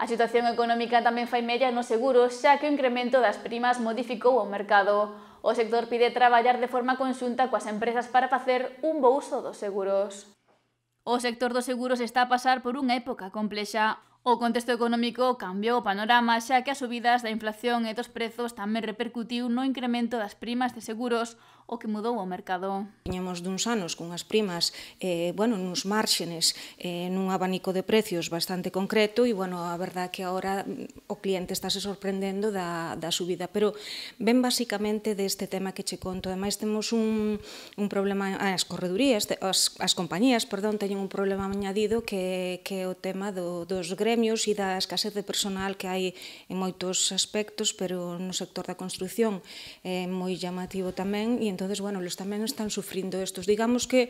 A situación económica tamén fai mella nos seguros, xa que o incremento das primas modificou o mercado. O sector pide traballar de forma conxunta coas empresas para facer un bo uso dos seguros. O sector dos seguros está a pasar por unha época complexa. O contexto económico cambiou o panorama xa que as subidas da inflación e dos prezos tamén repercutiu no incremento das primas de seguros, o que mudou o mercado. Tiñamos duns anos cunhas primas, eh, bueno, nuns márxenes, eh, nun abanico de precios bastante concreto e, bueno, a verdad que agora mm, o cliente está se sorprendendo da, da subida, pero ben basicamente deste tema que che conto. Ademais, temos un, un problema, ah, as corredurías, as, as compañías, perdón, teñen un problema añadido que, que é o tema do, dos gremios e da escasez de personal que hai en moitos aspectos, pero no sector da construcción é eh, moi llamativo tamén e entonces bueno, los tamén están sufrindo estos. Digamos que,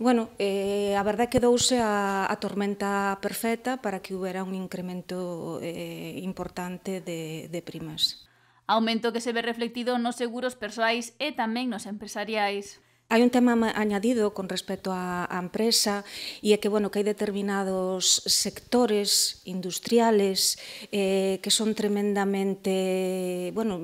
bueno, eh, a verdade que douse a, a tormenta perfecta para que houbera un incremento eh, importante de, de primas. Aumento que se ve reflectido nos seguros persoais e tamén nos empresariais. Hai un tema añadido con respecto á empresa e é que, bueno, que hai determinados sectores industriales eh, que son tremendamente... Bueno,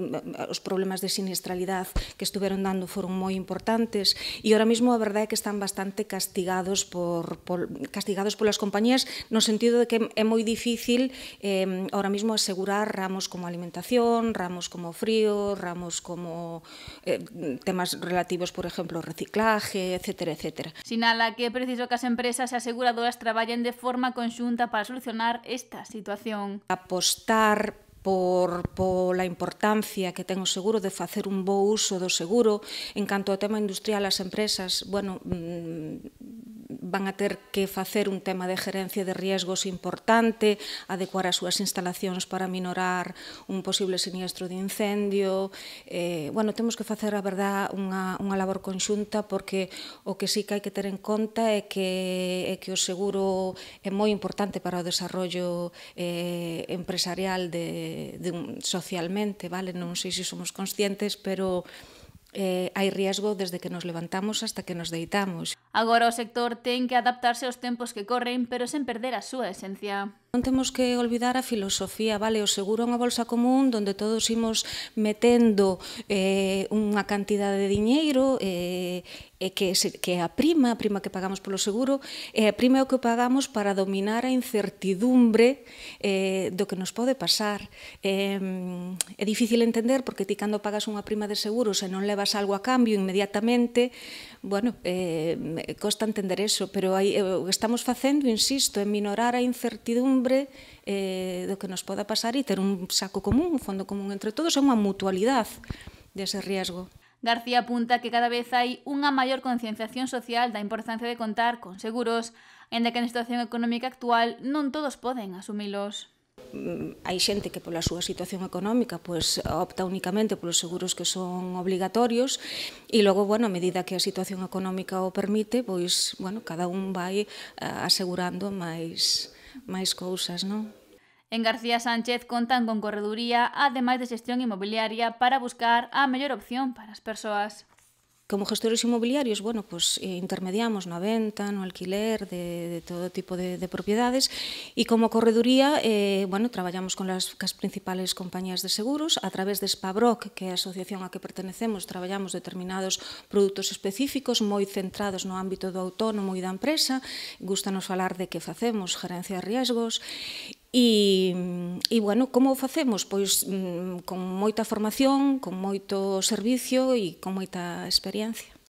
os problemas de sinistralidade que estuveron dando foron moi importantes e ahora mesmo a verdade é que están bastante castigados por, por castigados polas compañías no sentido de que é moi difícil eh, ahora mesmo asegurar ramos como alimentación, ramos como frío, ramos como eh, temas relativos, por exemplo, reciclaje, etcétera, etcétera. Sinala que é preciso que as empresas e aseguradoras traballen de forma conxunta para solucionar esta situación. Apostar por pola importancia que ten o seguro de facer un bo uso do seguro. En canto ao tema industrial, as empresas, bueno, mm, van a ter que facer un tema de gerencia de riesgos importante, adecuar as súas instalacións para minorar un posible siniestro de incendio. Eh, bueno, temos que facer, a verdad, unha, unha labor conxunta porque o que sí que hai que ter en conta é que, é que o seguro é moi importante para o desarrollo eh, empresarial de, de un, socialmente, vale? Non sei se somos conscientes, pero eh, hai riesgo desde que nos levantamos hasta que nos deitamos. Agora o sector ten que adaptarse aos tempos que corren, pero sen perder a súa esencia. Non temos que olvidar a filosofía, vale? O seguro é unha bolsa común onde todos imos metendo eh, unha cantidade de diñeiro eh, eh, que, se, que a prima, a prima que pagamos polo seguro, é eh, a prima é o que pagamos para dominar a incertidumbre eh, do que nos pode pasar. Eh, é difícil entender porque ti cando pagas unha prima de seguro se non levas algo a cambio inmediatamente, bueno, eh, costa entender eso, pero hai, eh, o que estamos facendo, insisto, é minorar a incertidumbre eh, do que nos poda pasar e ter un saco común, un fondo común entre todos, é unha mutualidade dese riesgo. García apunta que cada vez hai unha maior concienciación social da importancia de contar con seguros, de que na situación económica actual non todos poden asumilos. Mm, hai xente que pola súa situación económica pois opta únicamente polos seguros que son obligatorios e logo, bueno, a medida que a situación económica o permite, pois, bueno, cada un vai eh, asegurando máis máis cousas, non? En García Sánchez contan con correduría ademais de xestión inmobiliaria para buscar a mellor opción para as persoas. Como gestores inmobiliarios, bueno, pues eh, intermediamos na venta, no alquiler de, de todo tipo de, de propiedades e como correduría, eh, bueno, traballamos con las, cas principales compañías de seguros a través de Spabroc, que é a asociación a que pertenecemos, traballamos determinados produtos específicos moi centrados no ámbito do autónomo e da empresa, gustanos falar de que facemos, gerencia de riesgos, e, E, bueno, como o facemos? Pois mm, con moita formación, con moito servicio e con moita experiencia.